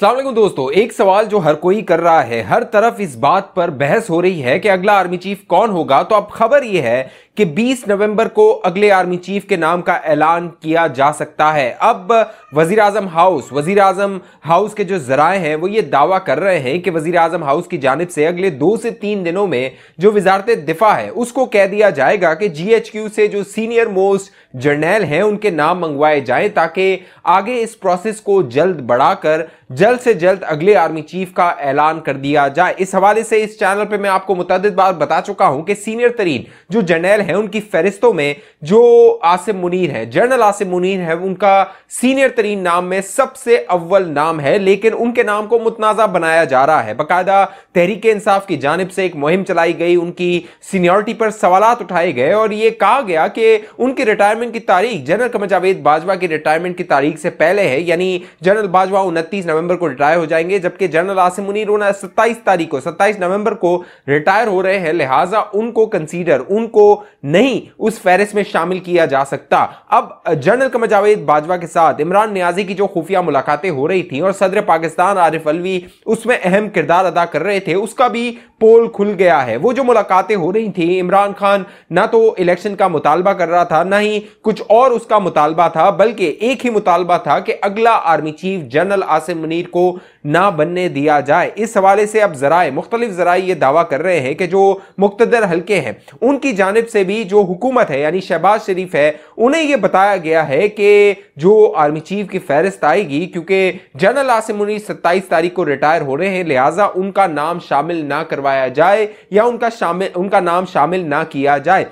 सलामकुम दोस्तों एक सवाल जो हर कोई कर रहा है हर तरफ इस बात पर बहस हो रही है कि अगला आर्मी चीफ कौन होगा तो अब खबर यह है कि 20 नवंबर को अगले आर्मी चीफ के नाम का ऐलान किया जा सकता है अब वजीर आजम हाउस वजीर आजम हाउस के जो जराए हैं वो ये दावा कर रहे हैं कि वजीर आजम हाउस की जानब से अगले दो से तीन दिनों में जो वजारत दिफा है उसको कह दिया जाएगा कि जी से जो सीनियर मोस्ट जर्नैल हैं उनके नाम मंगवाए जाए ताकि आगे इस प्रोसेस को जल्द बढ़ाकर जल्द जल्द से जल्द अगले आर्मी चीफ का ऐलान कर दिया जाए इस हवाले से इस चैनल पे मैं आपको मुतद बार बता चुका हूं कि सीनियर तरीन जो जनरल है उनकी फहरिस्तों में जो आसिम मुनीर है जनरल आसिम मुनीर है उनका सीनियर तरीन नाम में सबसे अव्वल नाम है लेकिन उनके नाम को मुतनाज़ा बनाया जा रहा है बाकायदा तहरीक इंसाफ की जानब से एक मुहिम चलाई गई उनकी सीनियरिटी पर सवाल उठाए गए और यह कहा गया कि उनकी रिटायरमेंट की तारीख जनरल कमर जावेद बाजवा की रिटायरमेंट की तारीख से पहले है यानी जनरल बाजवा उनतीस नवंबर को रिटायर हो जाएंगे जबकि जनरल आसिम मुनीर उन्हें सत्ताईस तारीख को सत्ताईस नवंबर को रिटायर हो रहे हैं लिहाजा उनको कंसीडर उनको नहीं उस फहरिस्त में शामिल किया जा सकता अब जनरल कमर जावेद बाजवा के साथ इमरान न्याजी की जो खुफिया मुलाकातें हो रही थी और सदर पाकिस्तान आरिफ अलवी उसमें अहम किरदार अदा कर रहे थे उसका भी पोल खुल गया है वो जो मुलाकातें हो रही थी इमरान खान ना तो इलेक्शन का मुतालबा कर रहा था ना ही कुछ और उसका मुतालबा था बल्कि एक ही मुतालबा था कि अगला army chief general Asim Munir को ना बनने दिया जाए इस हवाले से अब जराए मुख्तलिफ जराए ये दावा कर रहे हैं कि जो मुख्तर हल्के हैं उनकी जानब से भी जो हुकूमत है यानी शहबाज शरीफ है उन्हें यह बताया गया है कि जो आर्मी चीफ की फहरिस्त आएगी क्योंकि जनरल आसिम मुनीर सत्ताईस तारीख को रिटायर हो रहे हैं लिहाजा उनका नाम शामिल ना करवा करवाया जाए या उनका शामिल उनका नाम शामिल ना किया जाए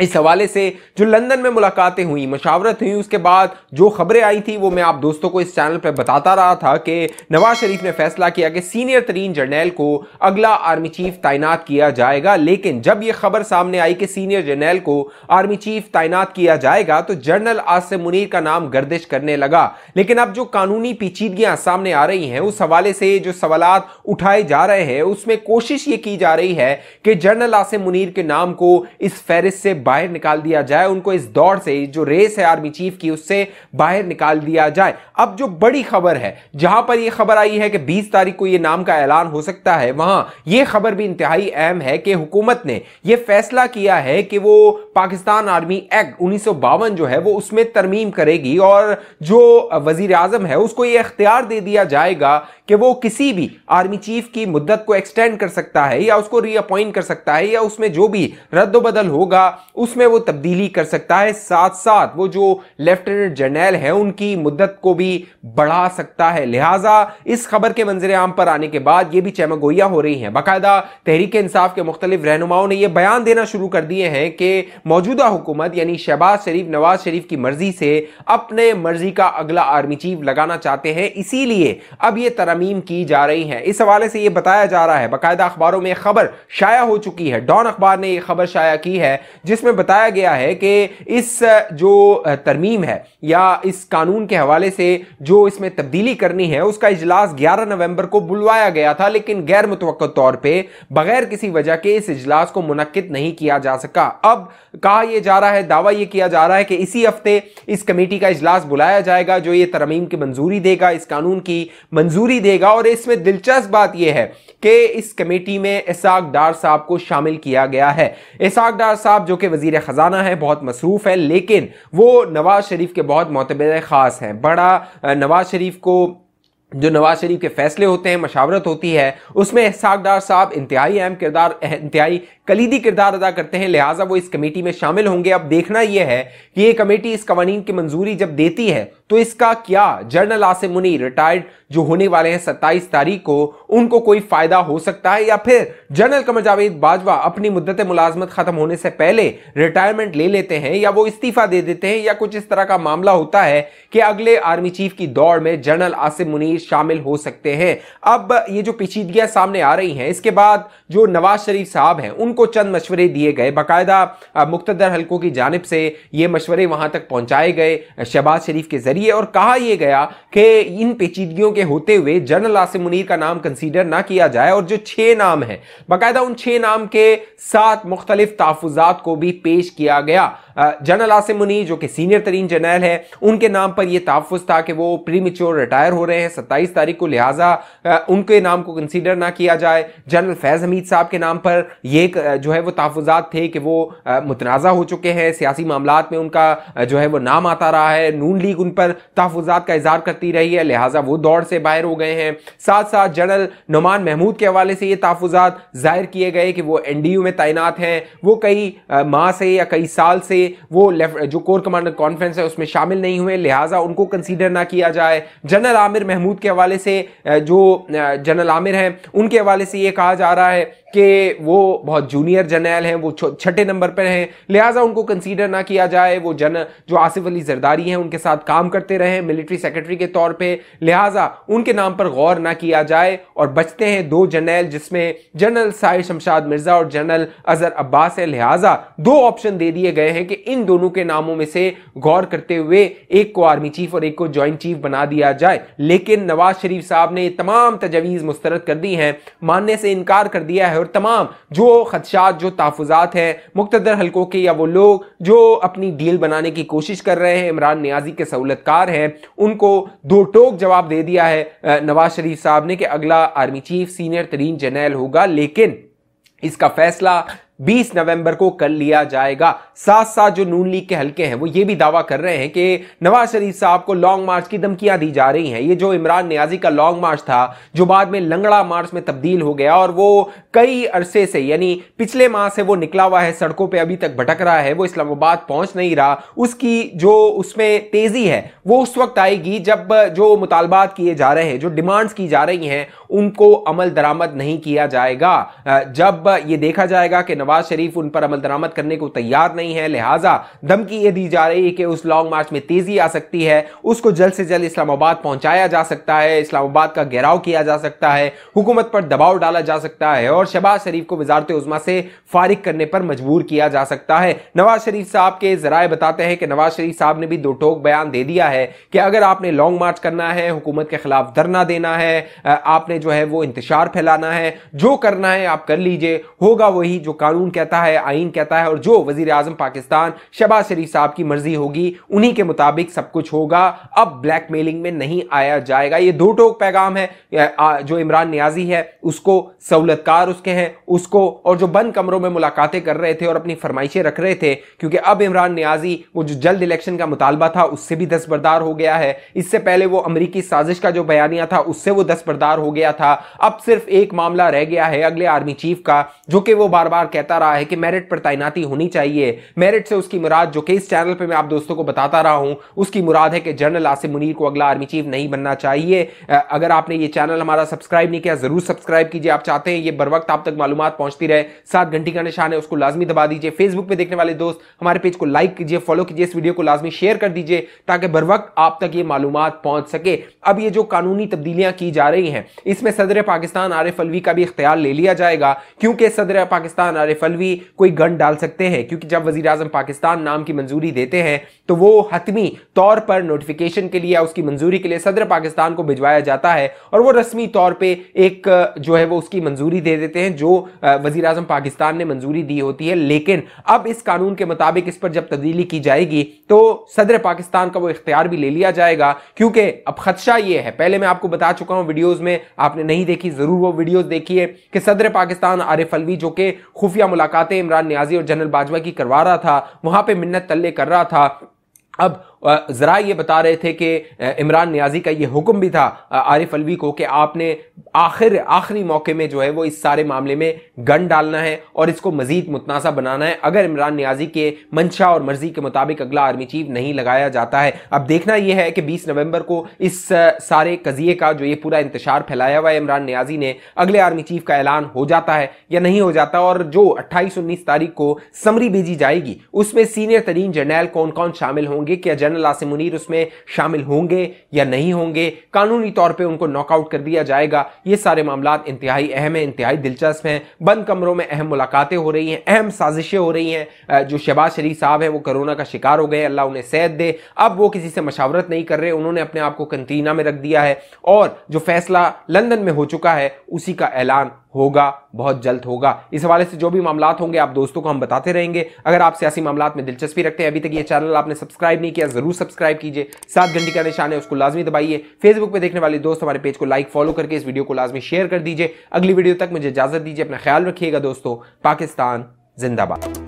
इस हवाले से जो लंदन में मुलाकातें हुई मशावरत हुई उसके बाद जो खबरें आई थी वो मैं आप दोस्तों को इस चैनल पर बताता रहा था कि नवाज शरीफ ने फैसला किया कि सीनियर तरीन जर्नैल को अगला आर्मी चीफ तैनात किया जाएगा लेकिन जब ये खबर सामने आई कि सीनियर जर्नैल को आर्मी चीफ तैनात किया जाएगा तो जनरल आसिम मुनीर का नाम गर्दिश करने लगा लेकिन अब जो कानूनी पेचीदगियां सामने आ रही हैं उस हवाले से जो सवाल उठाए जा रहे हैं उसमें कोशिश ये की जा रही है कि जनरल आसिम मुनीर के नाम को इस फहरिस्त से बाहर निकाल दिया जाए उनको इस दौड़ से जो रेस है आर्मी चीफ की उससे बाहर निकाल दिया जाए अब जो बड़ी खबर है जहां पर यह खबर आई है कि 20 तारीख को यह नाम का ऐलान हो सकता है वहां यह खबर भी इंतहाई अहम है कि हुकूमत ने यह फैसला किया है कि वो पाकिस्तान आर्मी एक्ट उन्नीस जो है वो उसमें तरमीम करेगी और जो वजीर आजम है उसको यह अख्तियार दे दिया जाएगा कि वो किसी भी आर्मी चीफ की मुद्दत को एक्सटेंड कर सकता है या उसको रीअपॉइंट कर सकता है या उसमें जो भी रद्दबदल होगा उसमें वो तब्दीली कर सकता है साथ साथ वो जो लेफ्टिनेंट जनरल है उनकी मुद्दत को भी बढ़ा सकता है लिहाजा इस खबर के मंजर आम पर आने के बाद ये भी चमगोया हो रही है बाकायदा तहरीक इंसाफ के मुख्तलिफ रहनुमाओं ने यह बयान देना शुरू कर दिए हैं कि मौजूदा हुकूमत यानी शहबाज शरीफ नवाज शरीफ की मर्जी से अपने मर्जी का अगला आर्मी चीफ लगाना चाहते हैं इसीलिए अब यह तरमीम की जा रही है इस हवाले से यह बताया जा रहा है बाकायदा अखबारों में खबर शाया हो चुकी है डॉन अखबार ने यह खबर शाया की है जिसमें उसमें बताया गया है कि इस जो तरमीम है या इस कानून के हवाले से जो इसमें तब्दीली करनी है उसका इजलास 11 नवंबर को बुलवाया गया था लेकिन गैर मुतव तौर पे बगैर किसी वजह के इस इजलास को मुनद नहीं किया जा सका अब कहा यह जा रहा है दावा यह किया जा रहा है कि इसी हफ्ते इस कमेटी का इजलास बुलाया जाएगा जो ये तरमीम की मंजूरी देगा इस कानून की मंजूरी देगा और इसमें दिलचस्प बात यह है कि इस कमेटी में इसाक डार साहब को शामिल किया गया है इसाक डार साहब जो कि वजीर ख़जाना है बहुत मसरूफ़ है लेकिन वो नवाज़ शरीफ के बहुत मोतबर ख़ास हैं बड़ा नवाज़ शरीफ को जो नवाज शरीफ के फैसले होते हैं मशावरत होती है उसमें इसहाक साहब इंतहाई अहम किरदार इंतहाई कलीदी किरदार अदा करते हैं लिहाजा वो इस कमेटी में शामिल होंगे अब देखना यह है कि ये कमेटी इस कवानीन की मंजूरी जब देती है तो इसका क्या जनरल आसिम मुनी रिटायर्ड जो होने वाले हैं सत्ताईस तारीख को उनको कोई फायदा हो सकता है या फिर जनरल कमर जावेद बाजवा अपनी मुद्दत मुलाजमत खत्म होने से पहले रिटायरमेंट ले लेते हैं या वो इस्तीफा दे देते हैं या कुछ इस तरह का मामला होता है कि अगले आर्मी चीफ की दौड़ में जनरल आसिम मुनीर भी शामिल हो सकते हैं अब ये जो पेचीदगियां सामने आ रही हैं इसके बाद जो नवाज शरीफ साहब हैं उनको चंद मशवरे दिए गए बाकायदा मुख्तर हलकों की जानब से ये मशवरे वहां तक पहुंचाए गए शहबाज शरीफ के जरिए और कहा यह गया कि इन पेचीदगियों के होते हुए जनरल आसिम मुनीर का नाम कंसीडर ना किया जाए और जो छह नाम है बाकायदा उन छह नाम के साथ मुख्तलिफ तहफात को भी पेश किया गया जनरल आसिम मुनी जो कि सीनियर तरीन जनरल है उनके नाम पर यह तहफ़ था कि वो प्री रिटायर हो रहे हैं सत्ताईस तारीख को लिहाजा उनके नाम को कंसिडर ना किया जाए जनरल फैज़ हमीद साहब के नाम पर यह जो है वो तहफात थे कि वो मुतनाज़ा हो चुके हैं सियासी मामला में उनका जो है वो नाम आता रहा है नून लीग उन पर तहफात का इजहार करती रही है लिहाजा वो दौड़ से बाहर हो गए हैं साथ साथ जनरल नुमान महमूद के हवाले से ये तहफात जाहिर किए गए कि वो एन डी यू में तैनात हैं वो कई माह से या कई साल से वो जो कोर कमांडर कॉन्फ्रेंस है उसमें शामिल नहीं हुए लिहाजा उनको कंसीडर ना किया जाए जनरल आमिर महमूद के हवाले से जो जनरल आमिर हैं उनके हवाले से ये कहा जा रहा है कि वो बहुत जूनियर जनरल हैं वो छठे नंबर पर हैं लिहाजा उनको कंसीडर ना किया जाए वो जन जो आसिफ अली जरदारी हैं उनके साथ काम करते रहे मिलिट्री सेक्रेटरी के तौर पर लिहाजा उनके नाम पर गौर ना किया जाए और बचते हैं दो जनरल जिसमें जनरल साहिद शमशाद मिर्जा और जनरल अजहर अब्बास है लिहाजा दो ऑप्शन दे दिए गए हैं कि कि इन दोनों के नामों में से गौर करते हुए एक को आर्मी चीफ और एक को ज्वाइंट चीफ बना दिया जाए लेकिन नवाज शरीफ साहब ने तमाम तजवीज़ मुस्तरद कर दी हैं मानने से इनकार कर दिया है और तमाम जो खदशात जो तहफात हैं मुख्तर हलकों के या वो लोग जो अपनी डील बनाने की कोशिश कर रहे हैं इमरान न्याजी के सहूलतकार हैं उनको दो टोक जवाब दे दिया है नवाज शरीफ साहब ने कि अगला आर्मी चीफ सीनियर तरीन जनरल होगा लेकिन इसका फैसला 20 नवंबर को कर लिया जाएगा साथ साथ जो नून लीग के हल्के हैं वो ये भी दावा कर रहे हैं कि नवाज शरीफ साहब को लॉन्ग मार्च की धमकियां दी जा रही हैं ये जो इमरान न्याजी का लॉन्ग मार्च था जो बाद में लंगड़ा मार्च में तब्दील हो गया और वो कई अरसे से यानी पिछले माह से वो निकला हुआ है सड़कों पर अभी तक भटक रहा है वो इस्लामाबाद पहुंच नहीं रहा उसकी जो उसमें तेजी है वो उस वक्त आएगी जब जो मुतालबात किए जा रहे हैं जो डिमांड्स की जा रही हैं उनको अमल दरामद नहीं किया जाएगा जब ये देखा जाएगा कि नवाज शरीफ उन पर अमल दरामद करने को तैयार नहीं है लिहाजा धमकी यह दी जा रही है कि उस लॉन्ग मार्च में तेजी आ सकती है उसको जल्द से जल्द इस्लामाबाद पहुंचाया जा सकता है इस्लामाबाद का घेराव किया जा सकता है हुकूमत पर दबाव डाला जा सकता है और शहबाज शरीफ को वजारत उजमा से फारिग करने पर मजबूर किया जा सकता है नवाज शरीफ साहब के जराए बताते हैं कि नवाज शरीफ साहब ने भी दो टोक बयान दे दिया है कि अगर आपने लॉन्ग मार्च करना है हुकूमत के खिलाफ धरना देना है आपने जो है वो इंतजार फैलाना है जो करना है आप कर लीजिए होगा वही जो कानून कानून कहता है आइन कहता है और जो वजीर आजम पाकिस्तान शबाज शरीफ साहब की मर्जी होगी उन्हीं के मुताबिक सब कुछ होगा अब ब्लैकमेलिंग में नहीं आया जाएगा ये दो टोक पैगाम है जो इमरान न्याजी है उसको सहूलतकार उसके हैं उसको और जो बंद कमरों में मुलाकातें कर रहे थे और अपनी फरमाइशें रख रहे थे क्योंकि अब इमरान न्याजी वो जो जल्द इलेक्शन का मुतालबा था उससे भी दस्तबरदार हो गया है इससे पहले वो अमरीकी साजिश का जो बयानिया था उससे वो दस्तबरदार हो गया था अब सिर्फ एक मामला रह गया है अगले आर्मी चीफ का जो कि वो बार बार कहते कहता रहा है कि मेरिट पर तैनाती होनी चाहिए मेरिट से उसकी मुराद जो कि इस चैनल पर मैं आप दोस्तों को बताता रहा हूं उसकी मुराद है कि जनरल आसिम मुनीर को अगला आर्मी चीफ नहीं बनना चाहिए अगर आपने ये चैनल हमारा सब्सक्राइब नहीं किया जरूर सब्सक्राइब कीजिए आप चाहते हैं ये बर वक्त आप तक मालूम पहुंचती रहे सात घंटी का निशान है उसको लाजमी दबा दीजिए फेसबुक पर देखने वाले दोस्त हमारे पेज को लाइक कीजिए फॉलो कीजिए इस वीडियो को लाजमी शेयर कर दीजिए ताकि बर वक्त आप तक ये मालूम पहुंच सके अब ये जो कानूनी तब्दीलियां की जा रही हैं इसमें सदर पाकिस्तान आरिफ अलवी का भी इख्तियार ले लिया जाएगा क्योंकि सदर पाकिस्तान आरिफ राइफल भी कोई गन डाल सकते हैं क्योंकि जब वजी अजम पाकिस्तान नाम की मंजूरी देते हैं तो वो हतमी तौर पर नोटिफिकेशन के लिए या उसकी मंजूरी के लिए सदर पाकिस्तान को भिजवाया जाता है और वो रस्मी तौर पर एक जो है वो उसकी मंजूरी दे देते हैं जो वजी अजम पाकिस्तान ने मंजूरी दी होती है लेकिन अब इस कानून के मुताबिक इस पर जब तब्दीली की जाएगी तो सदर पाकिस्तान का वो इख्तियार भी ले लिया जाएगा क्योंकि अब खदशा ये है पहले मैं आपको बता चुका हूं वीडियोज में आपने नहीं देखी जरूर वो वीडियोज देखिए कि सदर पाकिस्तान आरिफ अलवी जो कि खुफिया क्या मुलाकातें इमरान न्याजी और जनरल बाजवा की करवा रहा था वहां पे मिन्नत तल्ले कर रहा था अब ज़रा ये बता रहे थे कि इमरान न्याजी का ये हुक्म भी था आरिफ अलवी को कि आपने आखिर आखिरी मौके में जो है वो इस सारे मामले में गन डालना है और इसको मजीद मुतनासा बनाना है अगर इमरान न्याजी के मंशा और मर्जी के मुताबिक अगला आर्मी चीफ नहीं लगाया जाता है अब देखना यह है कि बीस नवंबर को इस सारे कजिए का जो ये पूरा इंतजार फैलाया हुआ है इमरान न्याजी ने अगले आर्मी चीफ का ऐलान हो जाता है या नहीं हो जाता और जो अट्ठाईस उन्नीस तारीख को समरी भेजी जाएगी उसमें सीनियर तरीन जर्नैल कौन कौन शामिल होंगे क्या जनरल आसिम मुनीर उसमें शामिल होंगे या नहीं होंगे कानूनी तौर पर उनको नॉकआउट कर दिया जाएगा ये सारे मामला इंतहाई अहम है इंतहाई दिलचस्प हैं बंद कमरों में अहम मुलाकातें हो रही हैं अहम साजिशें हो रही हैं जो शहबाज शरीफ साहब हैं वो कोरोना का शिकार हो गए अल्लाह उन्हें सैद दे अब वो किसी से मशावरत नहीं कर रहे उन्होंने अपने आप को कंटीना में रख दिया है और जो फैसला लंदन में हो चुका है उसी का ऐलान होगा बहुत जल्द होगा इस हवाले से जो भी मामला होंगे आप दोस्तों को हम बताते रहेंगे अगर आप सियासी मामला में दिलचस्पी रखते हैं अभी तक ये चैनल आपने सब्सक्राइब नहीं किया जरूर सब्सक्राइब कीजिए सात घंटे का निशान है उसको लाजमी दबाइए फेसबुक पर देखने वाले दोस्त हमारे पेज को लाइक फॉलो करके इस वीडियो को लाजमी शेयर कर दीजिए अगली वीडियो तक मुझे इजाजत दीजिए अपना ख्याल रखिएगा दोस्तों पाकिस्तान जिंदाबाद